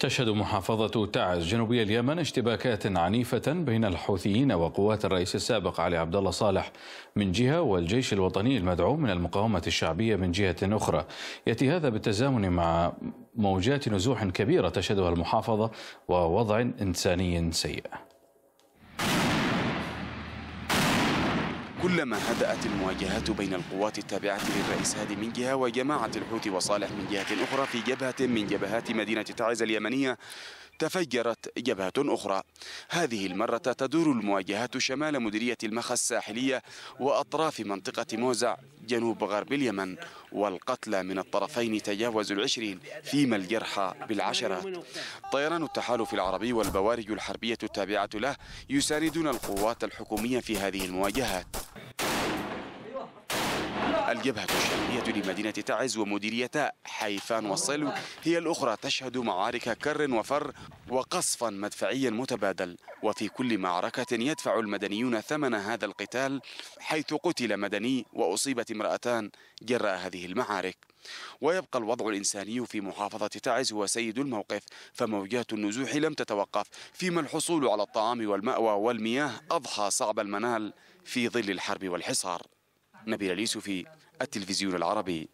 تشهد محافظة تعز جنوبي اليمن اشتباكات عنيفة بين الحوثيين وقوات الرئيس السابق علي عبد الله صالح من جهة والجيش الوطني المدعوم من المقاومة الشعبية من جهة أخرى يأتي هذا بالتزامن مع موجات نزوح كبيرة تشهدها المحافظة ووضع إنساني سيء كلما هدأت المواجهات بين القوات التابعة للرئيس هادي من جهة وجماعة الحوثي وصالح من جهة أخرى في جبهة من جبهات مدينة تعز اليمنية تفجرت جبهة أخرى هذه المرة تدور المواجهات شمال مديرية المخا الساحلية وأطراف منطقة موزع جنوب غرب اليمن والقتلى من الطرفين تجاوز العشرين فيما الجرحى بالعشرات طيران التحالف العربي والبوارج الحربية التابعة له يساندون القوات الحكومية في هذه المواجهات الجبهة الشعبية لمدينة تعز ومديريتا حيفان والصلو هي الأخرى تشهد معارك كر وفر وقصفا مدفعيا متبادل وفي كل معركة يدفع المدنيون ثمن هذا القتال حيث قتل مدني وأصيبت امرأتان جراء هذه المعارك ويبقى الوضع الإنساني في محافظة تعز هو سيد الموقف فموجات النزوح لم تتوقف فيما الحصول على الطعام والمأوى والمياه أضحى صعب المنال في ظل الحرب والحصار نبيل اليوسفي التلفزيون العربي